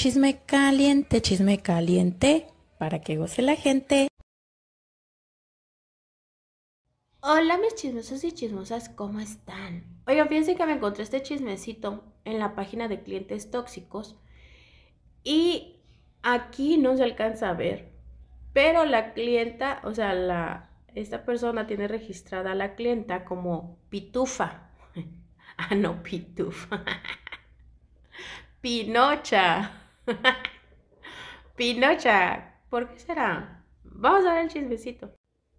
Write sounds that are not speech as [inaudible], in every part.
Chisme caliente, chisme caliente, para que goce la gente. Hola mis chismosos y chismosas, ¿cómo están? Oigan, fíjense que me encontré este chismecito en la página de clientes tóxicos y aquí no se alcanza a ver, pero la clienta, o sea, la, esta persona tiene registrada a la clienta como pitufa. [laughs] ah, no, pitufa. [laughs] Pinocha. [laughs] Pinocha, ¿por qué será? Vamos a ver el chismecito.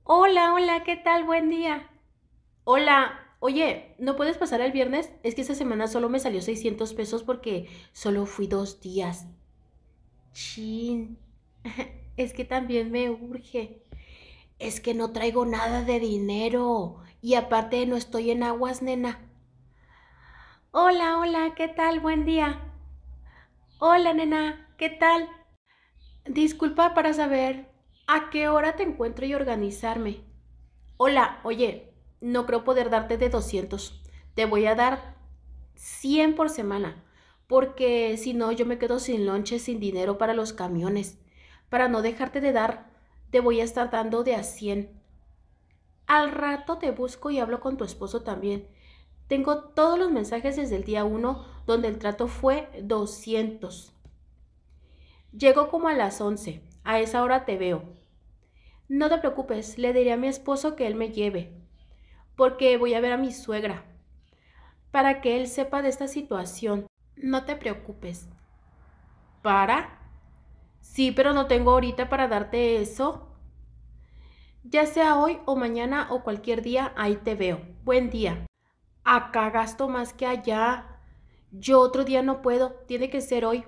Hola, hola, ¿qué tal? Buen día. Hola, oye, ¿no puedes pasar el viernes? Es que esta semana solo me salió 600 pesos porque solo fui dos días. Chin. [laughs] Es que también me urge. Es que no traigo nada de dinero. Y aparte no estoy en aguas, nena. Hola, hola, ¿qué tal? Buen día. Hola, nena, ¿qué tal? Disculpa para saber a qué hora te encuentro y organizarme. Hola, oye, no creo poder darte de 200. Te voy a dar 100 por semana, porque si no, yo me quedo sin lonche, sin dinero para los camiones. Para no dejarte de dar, te voy a estar dando de a 100. Al rato te busco y hablo con tu esposo también. Tengo todos los mensajes desde el día 1 donde el trato fue 200. Llegó como a las 11. A esa hora te veo. No te preocupes, le diré a mi esposo que él me lleve, porque voy a ver a mi suegra, para que él sepa de esta situación. No te preocupes. ¿Para? Sí, pero no tengo ahorita para darte eso. Ya sea hoy o mañana o cualquier día, ahí te veo. Buen día. Acá gasto más que allá yo otro día no puedo, tiene que ser hoy,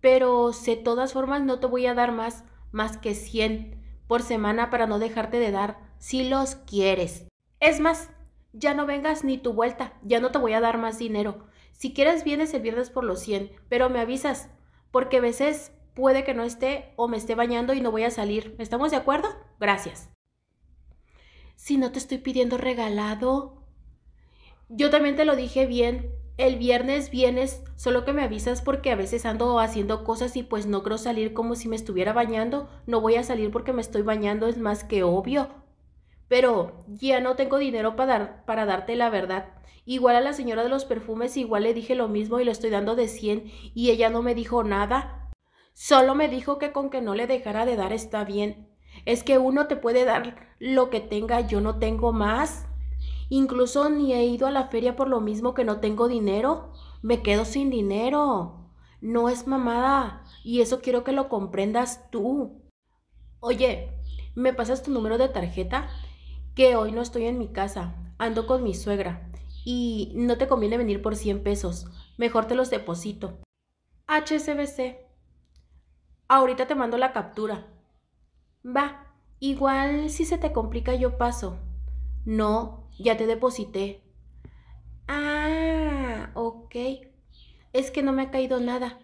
pero de todas formas no te voy a dar más, más que 100 por semana para no dejarte de dar, si los quieres. Es más, ya no vengas ni tu vuelta, ya no te voy a dar más dinero. Si quieres vienes el viernes por los 100, pero me avisas, porque a veces puede que no esté o me esté bañando y no voy a salir. ¿Estamos de acuerdo? Gracias. Si no te estoy pidiendo regalado. Yo también te lo dije bien, el viernes vienes, solo que me avisas porque a veces ando haciendo cosas y pues no creo salir como si me estuviera bañando. No voy a salir porque me estoy bañando, es más que obvio. Pero ya no tengo dinero para, dar, para darte la verdad. Igual a la señora de los perfumes, igual le dije lo mismo y lo estoy dando de 100 y ella no me dijo nada. Solo me dijo que con que no le dejara de dar está bien. Es que uno te puede dar lo que tenga, yo no tengo más. Incluso ni he ido a la feria por lo mismo que no tengo dinero. Me quedo sin dinero. No es mamada. Y eso quiero que lo comprendas tú. Oye, ¿me pasas tu número de tarjeta? Que hoy no estoy en mi casa. Ando con mi suegra. Y no te conviene venir por 100 pesos. Mejor te los deposito. HSBC. Ahorita te mando la captura. Va. Igual si se te complica yo paso. No, ya te deposité. Ah, ok. Es que no me ha caído nada.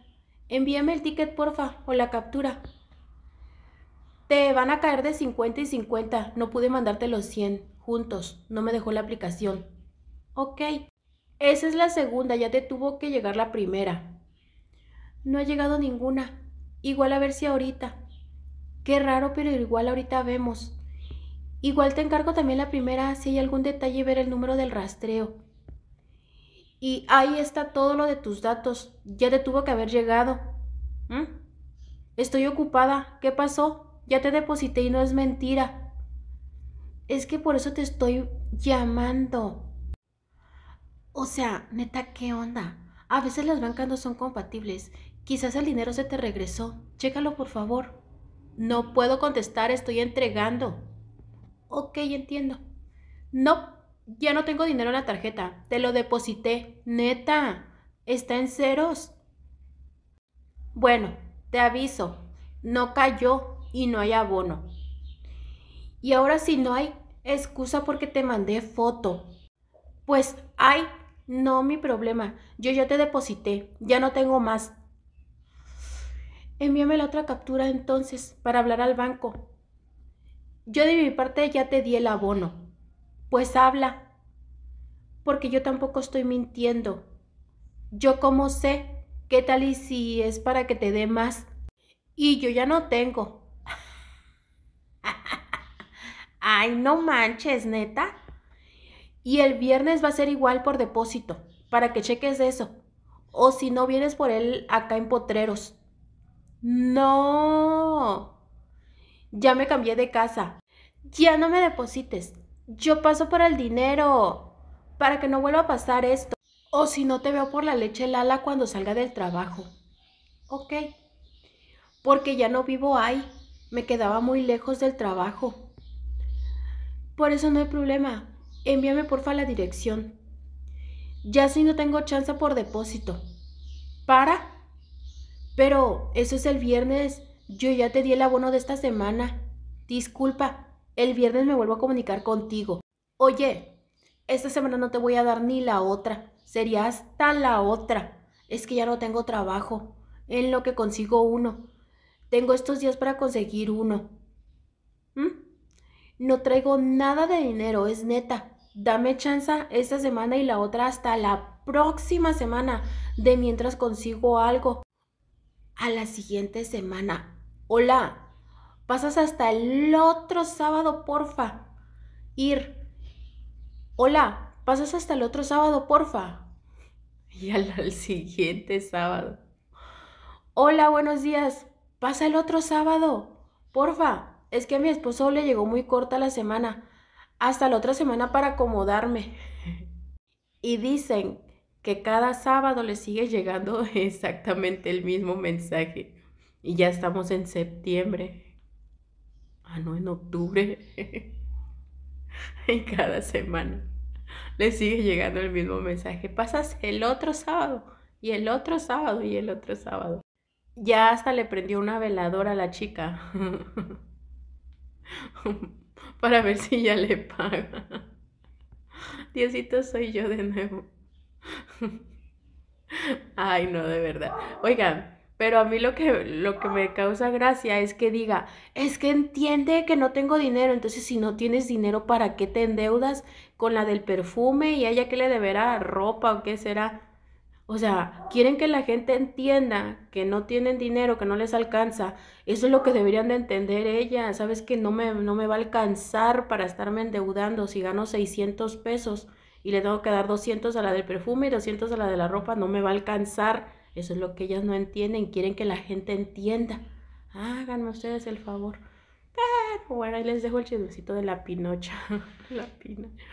Envíame el ticket, porfa, o la captura. Te van a caer de 50 y 50. No pude mandarte los 100 juntos. No me dejó la aplicación. Ok. Esa es la segunda. Ya te tuvo que llegar la primera. No ha llegado ninguna. Igual a ver si ahorita. Qué raro, pero igual ahorita vemos. Igual te encargo también la primera, si hay algún detalle, ver el número del rastreo. Y ahí está todo lo de tus datos. Ya te tuvo que haber llegado. ¿Mm? Estoy ocupada. ¿Qué pasó? Ya te deposité y no es mentira. Es que por eso te estoy llamando. O sea, neta, ¿qué onda? A veces las bancas no son compatibles. Quizás el dinero se te regresó. Chécalo, por favor. No puedo contestar, estoy entregando. Ok, entiendo. No, ya no tengo dinero en la tarjeta. Te lo deposité. Neta, está en ceros. Bueno, te aviso, no cayó y no hay abono. Y ahora si no hay excusa porque te mandé foto. Pues, ay, no mi problema. Yo ya te deposité, ya no tengo más. Envíame la otra captura entonces para hablar al banco. Yo de mi parte ya te di el abono. Pues habla, porque yo tampoco estoy mintiendo. Yo como sé, qué tal y si es para que te dé más. Y yo ya no tengo. [laughs] Ay, no manches, neta. Y el viernes va a ser igual por depósito, para que cheques eso. O si no vienes por él acá en Potreros. No ya me cambié de casa, ya no me deposites, yo paso por el dinero, para que no vuelva a pasar esto, o si no te veo por la leche Lala cuando salga del trabajo. Ok, porque ya no vivo ahí, me quedaba muy lejos del trabajo. Por eso no hay problema, envíame porfa la dirección. Ya si no tengo chance por depósito. ¿Para? Pero eso es el viernes yo ya te di el abono de esta semana. Disculpa, el viernes me vuelvo a comunicar contigo. Oye, esta semana no te voy a dar ni la otra. Sería hasta la otra. Es que ya no tengo trabajo. En lo que consigo uno. Tengo estos días para conseguir uno. ¿Mm? No traigo nada de dinero, es neta. Dame chance esta semana y la otra hasta la próxima semana de mientras consigo algo. A la siguiente semana Hola, pasas hasta el otro sábado, porfa. Ir. Hola, pasas hasta el otro sábado, porfa. [laughs] Y al, siguiente sábado. Hola, buenos días. Pasa el otro sábado, porfa. Es que a mi esposo le llegó muy corta la semana. Hasta la otra semana para acomodarme. [laughs] y dicen que cada sábado le sigue llegando [laughs] exactamente el mismo mensaje. Y ya estamos en septiembre. Ah, no, en octubre. y [laughs] cada semana le sigue llegando el mismo mensaje. Pasas el otro sábado y el otro sábado y el otro sábado. Ya hasta le prendió una veladora a la chica. [laughs] Para ver si ya le paga. [laughs] Diosito soy yo de nuevo. Ay, no, de verdad. Oigan, pero a mí lo que, lo que me causa gracia es que diga, es que entiende que no tengo dinero, entonces si no tienes dinero, ¿para qué te endeudas con la del perfume y a ella que le deberá ropa o qué será? O sea, quieren que la gente entienda que no tienen dinero, que no les alcanza. Eso es lo que deberían de entender ella Sabes que no me, no me va a alcanzar para estarme endeudando si gano 600 pesos y le tengo que dar 200 a la del perfume y 200 a la de la ropa, no me va a alcanzar eso es lo que ellas no entienden, quieren que la gente entienda. Háganme ustedes el favor. Pero bueno, ahí les dejo el chismecito de la pinocha. [laughs] la pinocha.